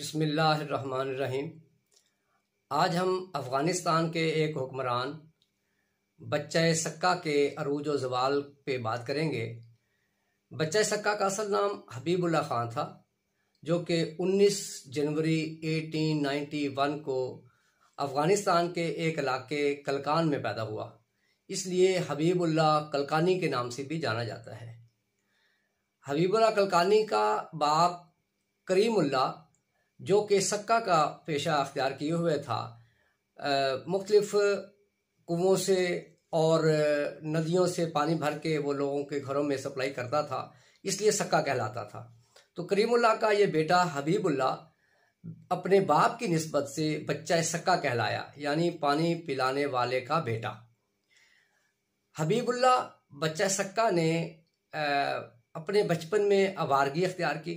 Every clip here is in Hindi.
बसमीम आज हम अफ़गानिस्तान के एक हुक्मरान बच्चे सक्का के अरूज व जवाल पे बात करेंगे बच्चे सक्का का असल नाम हबीबुल्ला ख़ान था जो कि 19 जनवरी 1891 को अफ़गानिस्तान के एक इलाके कलकान में पैदा हुआ इसलिए हबीबुल्ला कलकानी के नाम से भी जाना जाता है हबीबुल्ला कलकानी का बाप करीमुल्ला जो कि सक्का का पेशा अख्तियार किए हुए था मुख्तलफ कुओं से और नदियों से पानी भर के वो लोगों के घरों में सप्लाई करता था इसलिए सक्का कहलाता था तो करीमुल्ला का ये बेटा हबीबुल्ला अपने बाप की नस्बत से बच्चा सक्का कहलाया यानी पानी पिलाने वाले का बेटा हबीबुल्ला बच्चा सक्का ने अपने बचपन में आवारगी अख्तियार की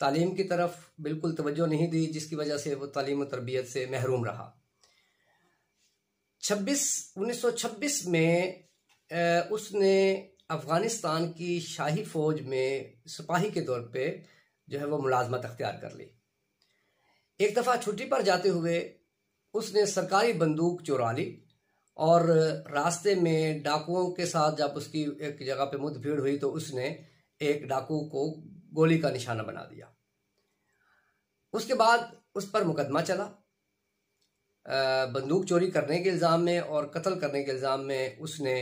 तालीम की तरफ बिल्कुल तवज्जो नहीं दी जिसकी वजह से वो तालीम तरबियत से महरूम रहा सौ छब्बीस में उसने अफ़गानिस्तान की शाही फ़ौज में सिपाही के तौर पे जो है वो मुलाजमत अख्तियार कर ली एक दफ़ा छुट्टी पर जाते हुए उसने सरकारी बंदूक चुरा ली और रास्ते में डाकुओं के साथ जब उसकी एक जगह पे मुठभेड़ हुई तो उसने एक डाकू को गोली का निशाना बना दिया उसके बाद उस पर मुकदमा चला बंदूक चोरी करने के इल्ज़ाम में और कत्ल करने के इल्ज़ाम में उसने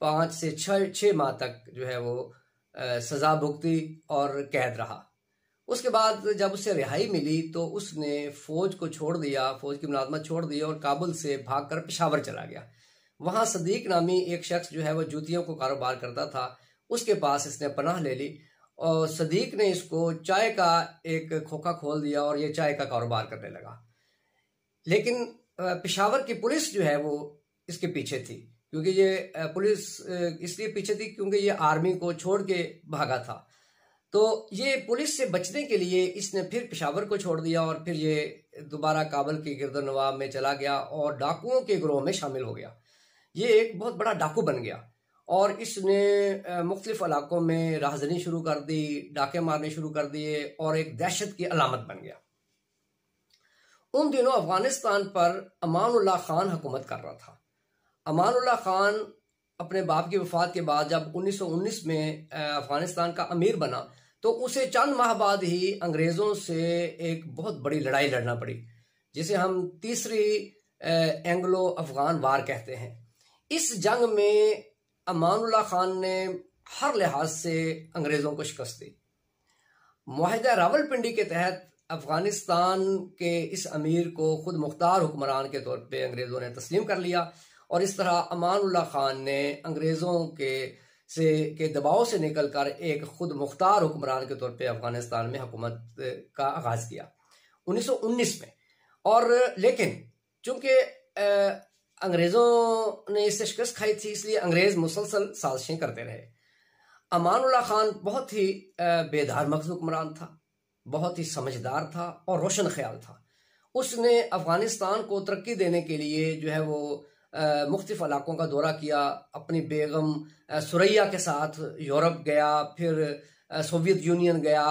पाँच से छः छः माह तक जो है वो सज़ा भुगती और कैद रहा उसके बाद जब उसे रिहाई मिली तो उसने फौज को छोड़ दिया फौज की मुलाजमत छोड़ दी और काबुल से भागकर पेशावर चला गया वहाँ सदीक नामी एक शख्स जो है वह जूतियों को कारोबार करता था उसके पास इसने पनाह ले ली और सदीक ने इसको चाय का एक खोखा खोल दिया और ये चाय का कारोबार करने लगा लेकिन पिशावर की पुलिस जो है वो इसके पीछे थी क्योंकि ये पुलिस इसलिए पीछे थी क्योंकि ये आर्मी को छोड़ के भागा था तो ये पुलिस से बचने के लिए इसने फिर पिशावर को छोड़ दिया और फिर ये दोबारा काबल के गिरद नवाब में चला गया और डाकुओं के ग्रोह में शामिल हो गया ये एक बहुत बड़ा डाकू बन गया और इसने मुख्तलिफ इलाकों में राहजनी शुरू कर दी डाके मारने शुरू कर दिए और एक दहशत की अलामत बन गया उन दिनों अफगानिस्तान पर अमानुल्लाह खान हुकूमत कर रहा था अमानुल्लाह खान अपने बाप की वफात के बाद जब 1919 में अफगानिस्तान का अमीर बना तो उसे चंद माह बाद ही अंग्रेज़ों से एक बहुत बड़ी लड़ाई लड़ना पड़ी जिसे हम तीसरी एंग्लो अफगान वार कहते हैं इस जंग में अमानुल्लाह खान ने हर लिहाज से अंग्रेज़ों को शिकस्त दी रावल रावलपिंडी के तहत अफगानिस्तान के इस अमीर को खुद मुख्तार हुक्मरान के तौर पर अंग्रेज़ों ने तस्लीम कर लिया और इस तरह अमानुल्लाह खान ने अंग्रेज़ों के से के दबाव से निकल कर एक खुद मुख्तार हुक्मरान के तौर पर अफगानिस्तान में हुकूमत का आगाज़ किया 1919 में और लेकिन चूंकि अंग्रेजों ने इससे शिकस्त खाई थी इसलिए अंग्रेज मुसलसल साजिशें करते रहे अमानुल्लाह खान बहुत ही बेदार मखज हुक्मरान था बहुत ही समझदार था और रोशन ख्याल था उसने अफगानिस्तान को तरक्की देने के लिए जो है वो मुख्तफ इलाकों का दौरा किया अपनी बेगम सुरैया के साथ यूरोप गया फिर सोवियत यूनियन गया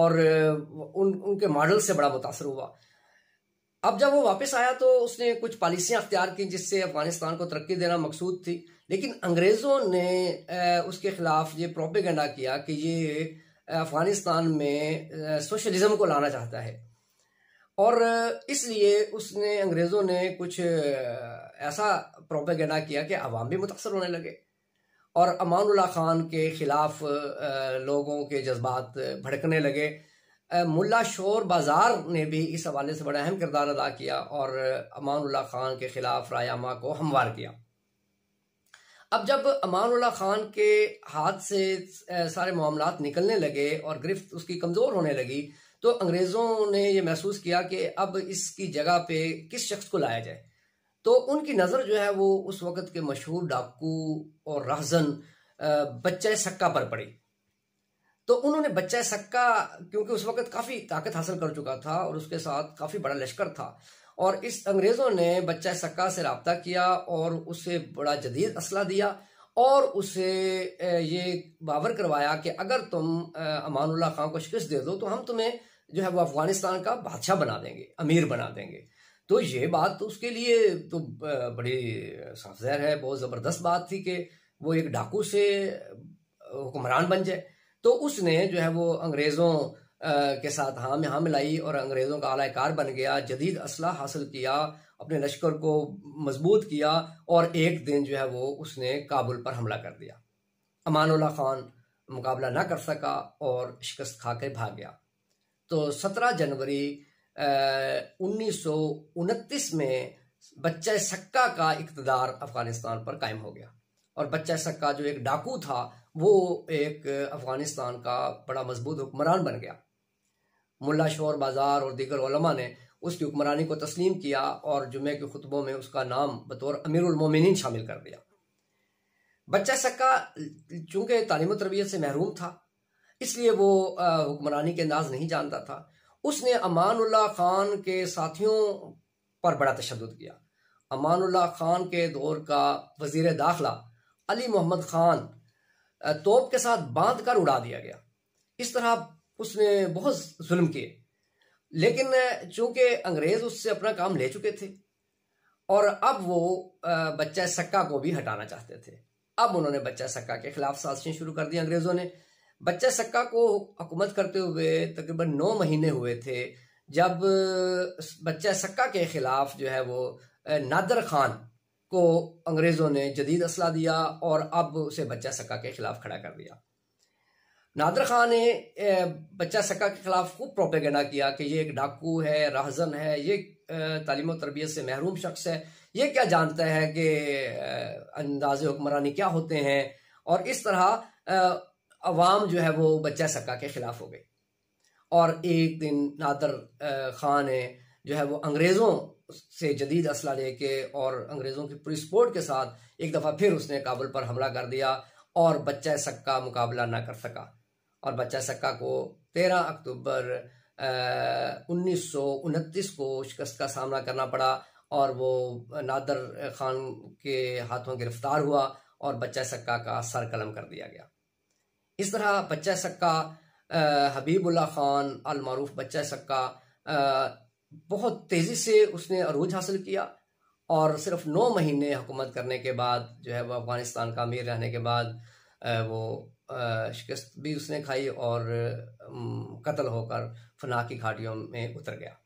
और उन उनके मॉडल से बड़ा मुतासर हुआ अब जब वो वापस आया तो उसने कुछ पॉलिसियां अख्तियार की जिससे अफगानिस्तान को तरक्की देना मकसूद थी लेकिन अंग्रेज़ों ने उसके ख़िलाफ़ ये प्रोपेगेंडा किया कि ये अफगानिस्तान में सोशलिज़म को लाना चाहता है और इसलिए उसने अंग्रेज़ों ने कुछ ऐसा प्रोपेगेंडा किया कि आवाम भी मुतासर होने लगे और अमानुल्लाह खान के ख़िलाफ़ लोगों के जज्बात भड़कने लगे मुल्ला शोर बाज़ार ने भी इस हवाले से बड़ा अहम किरदार अदा किया और अमानुल्ला ख़ान के ख़िलाफ़ रायमा को हमवार किया अब जब अमानुल्ला ख़ान के हाथ से सारे मामला निकलने लगे और गिरफ्त उसकी कमज़ोर होने लगी तो अंग्रेज़ों ने यह महसूस किया कि अब इसकी जगह पे किस शख्स को लाया जाए तो उनकी नज़र जो है वो उस वक़्त के मशहूर डाकू और रहजन बच्चे सक्का पर पड़ी तो उन्होंने बच्चा सक्का क्योंकि उस वक्त काफ़ी ताकत हासिल कर चुका था और उसके साथ काफ़ी बड़ा लश्कर था और इस अंग्रेज़ों ने बच्चा सक्का से रबता किया और उसे बड़ा जदीद असला दिया और उसे ये बावर करवाया कि अगर तुम अमानुल्लाह खान को शिकस्त दे दो तो हम तुम्हें जो है वो अफगानिस्तान का बादशाह बना देंगे अमीर बना देंगे तो ये बात तो उसके लिए तो बड़ी साफ जहर है बहुत ज़बरदस्त बात थी कि वो एक डाकू से हुक्मरान बन जाए तो उसने जो है वो अंग्रेज़ों के साथ हाम हाम मिलाई और अंग्रेज़ों का आलाकार बन गया जदीद असला हासिल किया अपने लश्कर को मजबूत किया और एक दिन जो है वो उसने काबुल पर हमला कर दिया अमानुल्लाह खान मुकाबला ना कर सका और शिकस्त खा के भाग गया तो सत्रह जनवरी उन्नीस में बच्चा सक्का का इकतदार अफगानिस्तान पर कायम हो गया और बच्चा सक्का जो एक डाकू था वो एक अफ़गानिस्तान का बड़ा मजबूत हुक्मरान बन गया मुला शोर बाज़ार और दीगर ने उसकी हुक्मरानी को तस्लीम किया और जुमे के खुतबों में उसका नाम बतौर अमीरमिन शामिल कर दिया बच्चा सक्का चूंकि तालीम तरबियत से महरूम था इसलिए वो हुक्मरानी के अंदाज नहीं जानता था उसने अमानुल्लाह खान के साथियों पर बड़ा तशद किया अमानुल्लाह खान के दौर का वजीर दाखिला अली मोहम्मद खान तोप के साथ बांध कर उड़ा दिया गया इस तरह उसने बहुत जुल्म किए लेकिन चूंकि अंग्रेज उससे अपना काम ले चुके थे और अब वो बच्चा सक्का को भी हटाना चाहते थे अब उन्होंने बच्चा सक्का के खिलाफ साजिशें शुरू कर दी अंग्रेजों ने बच्चा सक्का को हुकूमत करते हुए तकरीबन नौ महीने हुए थे जब बच्चा सक्का के खिलाफ जो है वो नादर खान को अंग्रेज़ों ने जदीद असला दिया और अब उसे बच्चा सका के ख़िलाफ़ खड़ा कर दिया नादर खान ने बच्चा सका के ख़िलाफ़ खूब प्रोपेगेंडा किया कि ये एक डाकू है राहजन है ये तालीम तरबियत से महरूम शख्स है ये क्या जानता है कि अंदाज हुक्मरानी क्या होते हैं और इस तरह अवाम जो है वो बच्चा सका के ख़िलाफ़ हो गई और एक दिन नादर खान ने जो है वो अंग्रेज़ों से जदीद असला लेके और अंग्रेज़ों की पूरी सपोर्ट के साथ एक दफ़ा फिर उसने काबुल पर हमला कर दिया और बच्चा सक्का मुकाबला ना कर सका और बच्चा सक्का को तेरह अक्टूबर उन्नीस सौ उनतीस को शिकस्त का सामना करना पड़ा और वो नादर खान के हाथों गिरफ्तार हुआ और बच्चा सक्का का सर कलम कर दिया गया इस तरह बच्चा सक्का हबीबुल्ला खान अलमारूफ बच्चा सक्का बहुत तेज़ी से उसने अरूज हासिल किया और सिर्फ नौ महीने हुकूमत करने के बाद जो है वह अफ़गानिस्तान का अमीर रहने के बाद वो शिकस्त भी उसने खाई और कत्ल होकर फना की घाटियों में उतर गया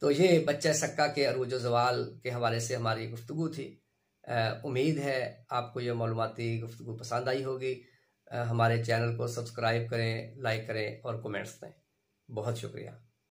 तो ये बच्चे सक्का के अरूज जवाल के हवाले से हमारी गुफ्तु थी उम्मीद है आपको ये मालूमती गुफ्तु पसंद आई होगी हमारे चैनल को सब्सक्राइब करें लाइक करें और कमेंट्स दें बहुत शुक्रिया